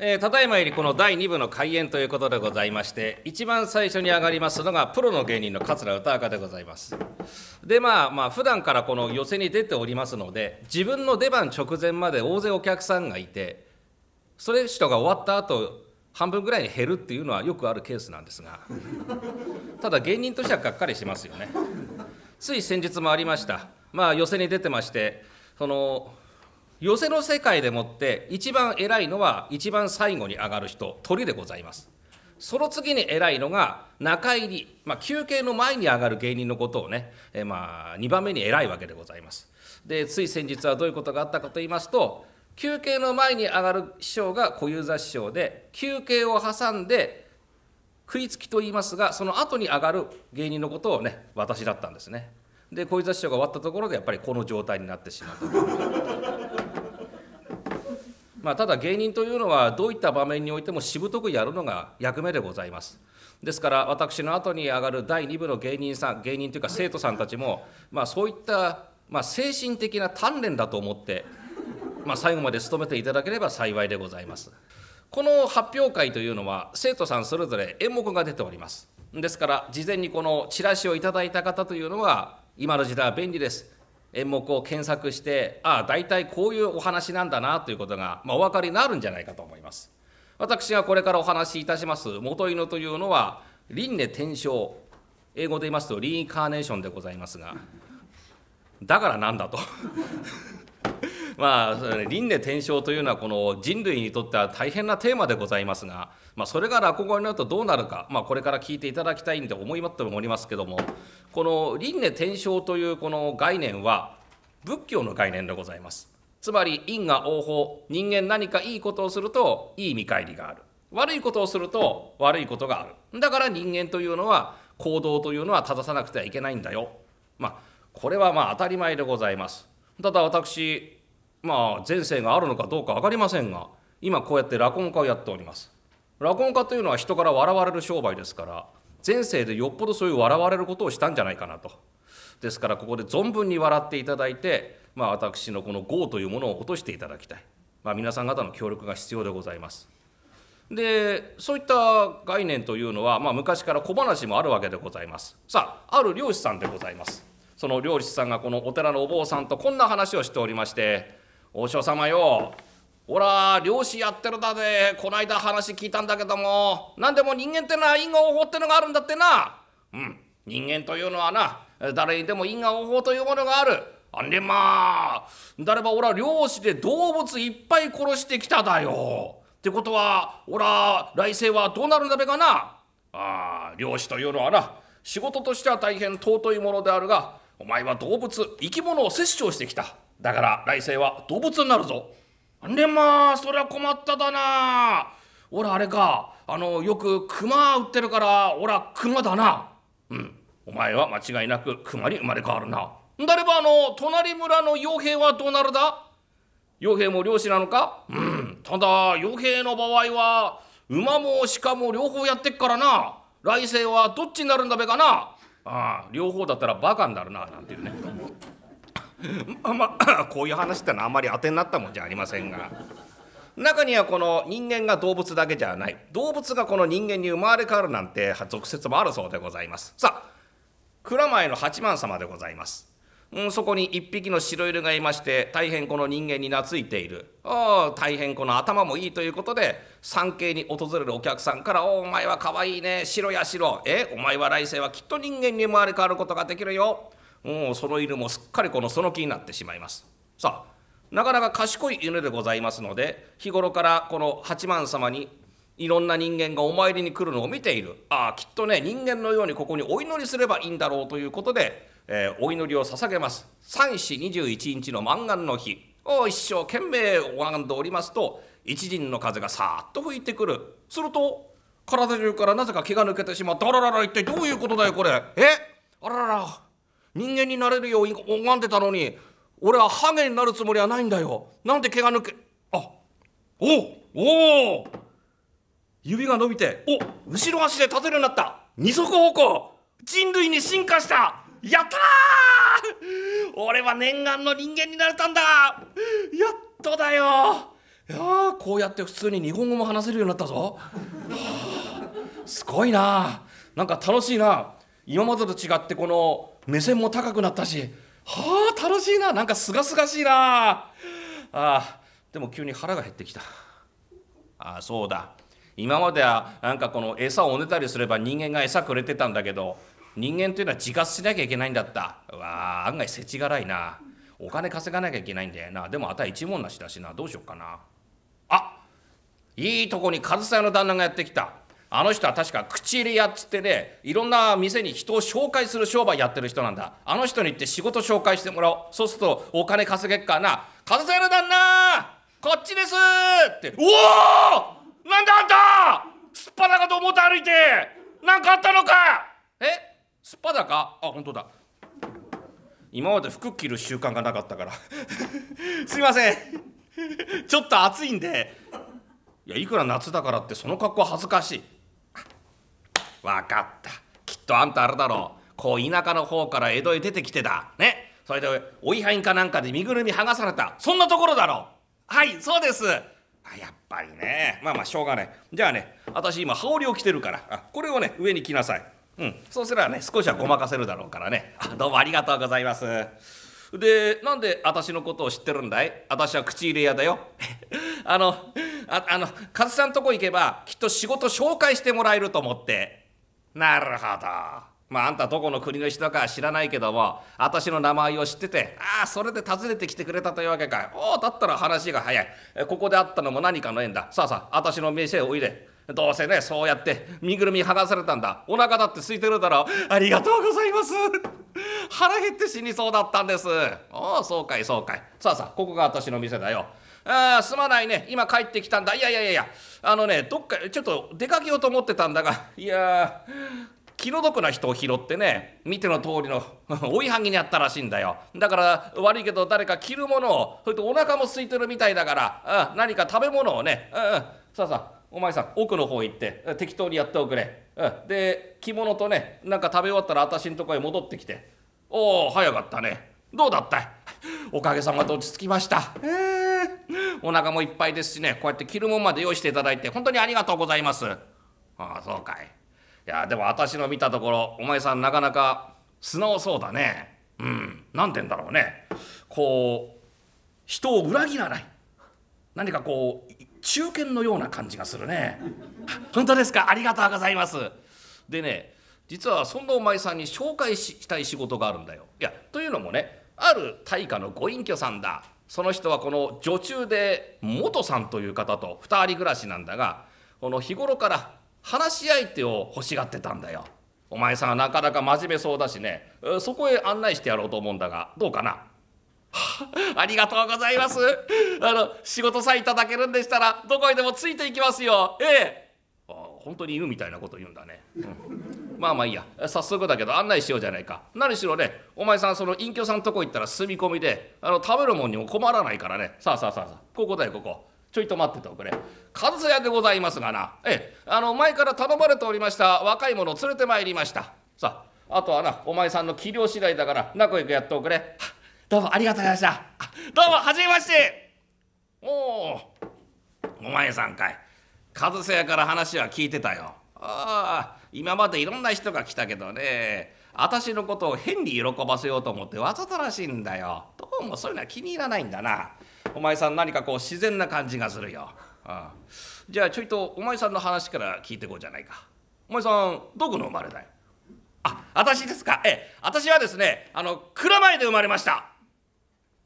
えー、ただいまよりこの第2部の開演ということでございまして一番最初に上がりますのがプロの芸人の桂歌赤でございます。でまあまあ普段からこの寄席に出ておりますので自分の出番直前まで大勢お客さんがいてそれ人が終わった後半分ぐらいに減るっていうのはよくあるケースなんですが ただ芸人としてはがっかりしますよねつい先日もありましたまあ寄席に出てましてその寄席の世界でもって一番偉いのは一番最後に上がる人鳥でございますその次に偉いのが中入り、まあ、休憩の前に上がる芸人のことをね、えー、まあ2番目に偉いわけでございます。でつい先日はどういうことがあったかと言いますと休憩の前に上がる師匠が小遊三師匠で休憩を挟んで食いつきと言いますがその後に上がる芸人のことをね私だったんですね。で小遊三師匠が終わったところでやっぱりこの状態になってしまったまあ、ただ芸人というのはどういった場面においてもしぶとくやるのが役目でございますですから私の後に上がる第2部の芸人さん芸人というか生徒さんたちも、まあ、そういった、まあ、精神的な鍛錬だと思って、まあ、最後まで努めていただければ幸いでございますこの発表会というのは生徒さんそれぞれ演目が出ておりますですから事前にこのチラシをいただいた方というのは今の時代は便利です演目を検索してああ大体こういうお話なんだなということが、まあ、お分かりになるんじゃないかと思います。私がこれからお話しいたします元犬というのは輪廻転生英語で言いますとリインカーネーションでございますがだからなんだとまあ輪廻転生というのはこの人類にとっては大変なテーマでございますが、まあ、それが落語になるとどうなるか、まあ、これから聞いていただきたいんで思いまっておりますけどもこの輪廻転生というこの概念は仏教の概念でございます。つまり因果応報人間何かいいことをするといい見返りがある悪いことをすると悪いことがあるだから人間というのは行動というのは正さなくてはいけないんだよまあこれはまあ当たり前でございますただ私まあ前世があるのかどうか分かりませんが今こうやって落語家をやっております落語家というのは人から笑われる商売ですから前世でよっぽどそういう笑われることをしたんじゃないかなとですからここで存分に笑っていただいて、まあ、私のこの業というものを落としていただきたい、まあ、皆さん方の協力が必要でございますでそういった概念というのは、まあ、昔から小話もあるわけでございますさあある漁師さんでございますその漁師さんがこのお寺のお坊さんとこんな話をしておりまして和尚様よおら漁師やってるだでこないだ話聞いたんだけども何でも人間ってのは因果応報ってのがあるんだってなうん人間というのはな誰にでも因果応報というものがあるあんでまあだればおら漁師で動物いっぱい殺してきただよってことはおら来世はどうなるんだべかなああ漁師というのはな仕事としては大変尊いものであるがお前は動物生き物を殺生してきただから来世は動物になるぞ。あれまあそりゃ困っただな。おらあれかあのよく熊売ってるからおら熊だな。うんお前は間違いなく熊に生まれ変わるな。だればあの隣村の傭兵はどうなるだ傭兵も漁師なのかうんただ傭兵の場合は馬も鹿も両方やってっからな来世はどっちになるんだべかなああ両方だったらバカになるななんていうね。まあ こういう話ってのはあんまり当てになったもんじゃありませんが中にはこの人間が動物だけじゃない動物がこの人間に生まれ変わるなんて俗説もあるそうでございますさあ蔵前の八幡様でございます、うん、そこに1匹の白犬がいまして大変この人間に懐いているあ大変この頭もいいということで産経に訪れるお客さんから「おお前はかわいいね白や白えお前は来世はきっと人間に生まれ変わることができるよ」もうその犬もすっかりこのその気になってしまいますさあなかなか賢い犬でございますので日頃からこの八幡様にいろんな人間がお参りに来るのを見ているああきっとね人間のようにここにお祈りすればいいんだろうということで、えー、お祈りを捧げます3四21日の満願の日を一生懸命拝んでおりますと一陣の風がさーっと吹いてくるすると体中からなぜか毛が抜けてしまってあららら一体どういうことだよこれえあららら人間になれるよう拝んでたのに俺はハゲになるつもりはないんだよなんて毛が抜けあおお指が伸びてお後ろ足で立てるようになった二足歩行人類に進化したやった俺は念願の人間になれたんだやっとだよいやこうやって普通に日本語も話せるようになったぞ、はあ、すごいななんか楽しいな今までと違ってこの目線も高くなったしはあ楽しいななんかすがすがしいなああでも急に腹が減ってきたああそうだ今まではなんかこの餌をおねたりすれば人間が餌くれてたんだけど人間というのは自活しなきゃいけないんだったわあ案外世知辛いなお金稼がなきゃいけないんだよなでもあた一文なしだしなどうしよっかなあいいとこに上総屋の旦那がやってきたあの人は確か口入れ屋っつってねいろんな店に人を紹介する商売やってる人なんだあの人に行って仕事紹介してもらおうそうするとお金稼げっからな「風邪の旦那こっちです!」って「おおなんだあんたすっぱだかと思って歩いて何かあったのかえすっぱだかあ本当だ今まで服着る習慣がなかったから すいませんちょっと暑いんでいやいくら夏だからってその格好恥ずかしい分かったきっとあんたあれだろうこう田舎の方から江戸へ出てきてだねそれでお位牌かなんかで身ぐるみ剥がされたそんなところだろうはいそうですあやっぱりねまあまあしょうがないじゃあね私今羽織を着てるからあこれをね上に着なさいうんそうすればね少しはごまかせるだろうからねあどうもありがとうございますでなんで私のことを知ってるんだい私は口入れ屋だよ あのああの和さんとこ行けばきっと仕事紹介してもらえると思ってなるほど。まああんたどこの国の人かは知らないけども私の名前を知っててああそれで訪ねてきてくれたというわけかおおだったら話が早いここで会ったのも何かの縁ださあさあ私の店へおいでどうせねそうやって身ぐるみ剥がされたんだお腹だって空いてるだろうありがとうございます腹減って死にそうだったんですおおそうかいそうかいさあさあここが私の店だよああすまないね今帰ってきたんだいやいやいやいやあのねどっかちょっと出かけようと思ってたんだが いや気の毒な人を拾ってね見ての通りの 追いはぎにあったらしいんだよだから悪いけど誰か着るものをそれとお腹も空いてるみたいだから何か食べ物をね、うん、さあさあお前さん奥の方行って適当にやっておくれ、うん、で着物とねなんか食べ終わったら私んとこへ戻ってきておお早かったねどうだった おかげさまで落ち着きましたえー お腹もいっぱいですしねこうやって着るもんまで用意していただいて本当にありがとうございますああそうかいいやでも私の見たところお前さんなかなか素直そうだねうん何て言うんだろうねこう人を裏切らない何かこう中堅のような感じがするね 本当ですかありがとうございますでね実はそんなお前さんに紹介したい仕事があるんだよいやというのもねある大家のご隠居さんだその人はこの女中で元さんという方と2人暮らしなんだがこの日頃から話し相手を欲しがってたんだよ。お前さんはなかなか真面目そうだしねそこへ案内してやろうと思うんだがどうかな ありがとうございます。あの仕事さえいただけるんでしたらどこへでもついていきますよ。ええ本当に犬みたいなこと言うんだね、うん、まあまあいいや早速だけど案内しようじゃないか何しろねお前さんその隠居さんとこ行ったら住み込みであの食べるもんにも困らないからねさあさあさあさあここだよここちょいと待ってておくれ上総屋でございますがなええあの前から頼まれておりました若い者を連れてまいりましたさああとはなお前さんの器量次第だから仲良くやっておくれ どうもありがとうございましたどうもはじめましておおお前さんかい和瀬から話は聞いてたよああ今までいろんな人が来たけどね私のことを変に喜ばせようと思ってわざとらしいんだよどうもそういうのは気に入らないんだなお前さん何かこう自然な感じがするよああじゃあちょいとお前さんの話から聞いてこうじゃないかお前さんどこの生まれだよあ私ですかえ私はですねあの蔵前で生まれました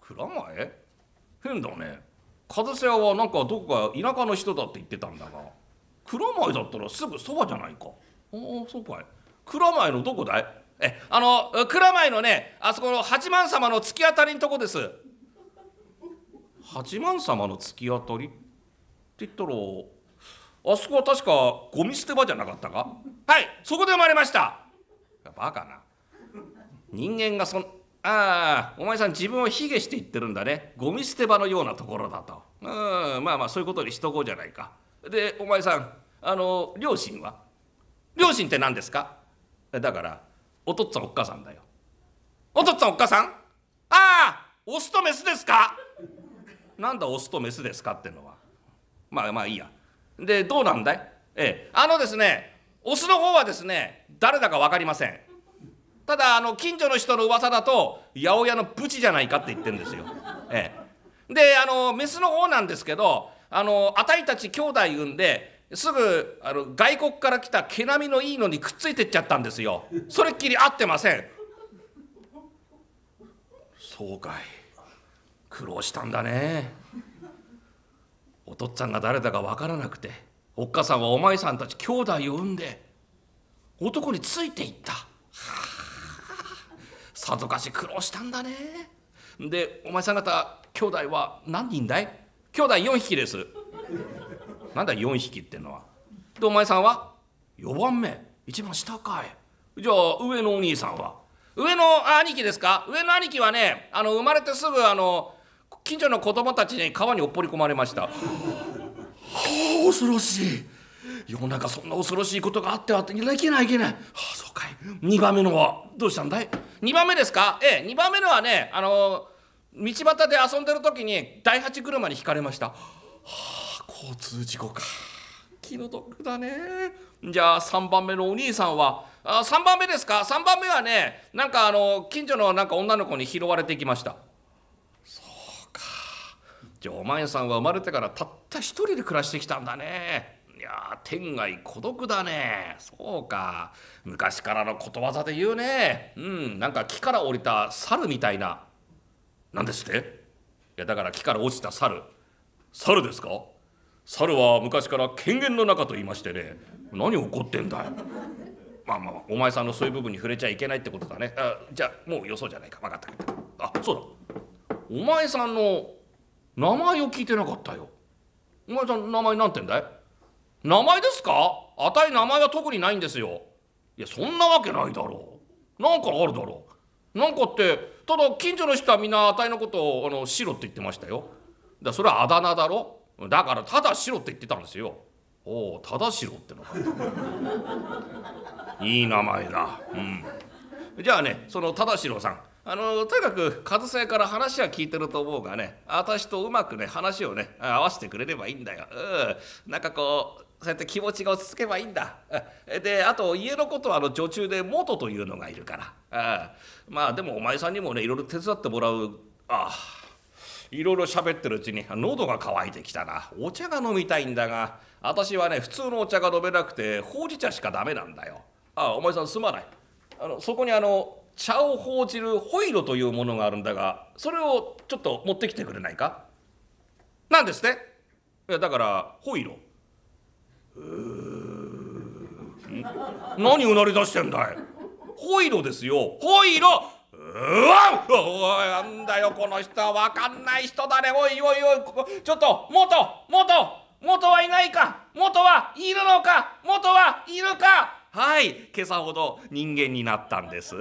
蔵前変だね風瀬屋はなんかどこか田舎の人だって言ってたんだが蔵前だったらすぐそばじゃないかああそうかい蔵前のどこだいえあの蔵前のねあそこの八幡様の突き当たりのとこです八幡様の突き当たりって言ったらあそこは確かゴミ捨て場じゃなかったかはいそこで生まれましたバカな人間がそんああお前さん自分を卑下して言ってるんだねゴミ捨て場のようなところだとうんまあまあそういうことにしとこうじゃないかでお前さんあの両親は両親って何ですかだからお父っつぁんおっかさんだよお父っつぁんおっかさんああオスとメスですかなんだオスとメスですかってのはまあまあいいやでどうなんだいええあのですねオスの方はですね誰だか分かりませんただあの近所の人の噂だと八百屋のブチじゃないかって言ってるんですよ。ええ、であのメスの方なんですけどあのあたいたち兄弟産んですぐあの外国から来た毛並みのいいのにくっついてっちゃったんですよ。それっきり合ってません。そうかい苦労したんだね。お父っつぁんが誰だか分からなくておっかさんはお前さんたち兄弟を産んで男についていった。はあさぞかし苦労したんだねでお前さん方兄弟は何人だい兄弟4匹ですなんだ4匹ってのはでお前さんは4番目一番下かいじゃあ上のお兄さんは上の兄貴ですか上の兄貴はねあの生まれてすぐあの近所の子供たちに川におっぽり込まれましたはあ恐ろしい世の中そんな恐ろしいことがあってはっていけないいけない、はあそうかい2番目のはどうしたんだい2番目ですかええ2番目のはねあの道端で遊んでる時に第8車にひかれましたはあ交通事故か気の毒だねじゃあ3番目のお兄さんはあ3番目ですか3番目はねなんかあの近所のなんか女の子に拾われてきましたそうかじゃあお前さんは生まれてからたった一人で暮らしてきたんだねいや天涯孤独だねそうか昔からのことわざで言うねうんなんか木から降りた猿みたいな何ですっていやだから木から落ちた猿猿ですか猿は昔から権限の中と言いましてね何怒ってんだよまあまあ、お前さんのそういう部分に触れちゃいけないってことだねあじゃあもうよそうじゃないか分かったあそうだお前さんの名前を聞いてなかったよお前さん名前なんてんだい名前ですかあたい名前は特にないんですよ。いやそんなわけないだろう。なんかあるだろう。なんかってただ近所の人はみんなあたいのことをあの白って言ってましたよ。だそれはあだ名だろ。だからただ白って言ってたんですよ。おおただ白ってのか。いい名前だ。うん。じゃあねそのただ白さん。あのとにかく一茂から話は聞いてると思うがね私とうまくね話をね合わせてくれればいいんだよ。うん、なんかこうそうやって気持ちが落ち着けばいいんだ であと家のことはあの女中で元というのがいるからまあでもお前さんにもねいろいろ手伝ってもらうああいろいろ喋ってるうちに喉が渇いてきたなお茶が飲みたいんだが私はね普通のお茶が飲めなくてほうじ茶しかダメなんだよああお前さんすまないあのそこにあの茶をほうじるホイロというものがあるんだがそれをちょっと持ってきてくれないかなんですっていやだからホイロ何うなり出してんだいホイロですよホイロうわなんだよこの人は分かんない人だねおいおいおいちょっと元元元はいないか元はいるのか元はいるかはい今朝ほど人間になったんです。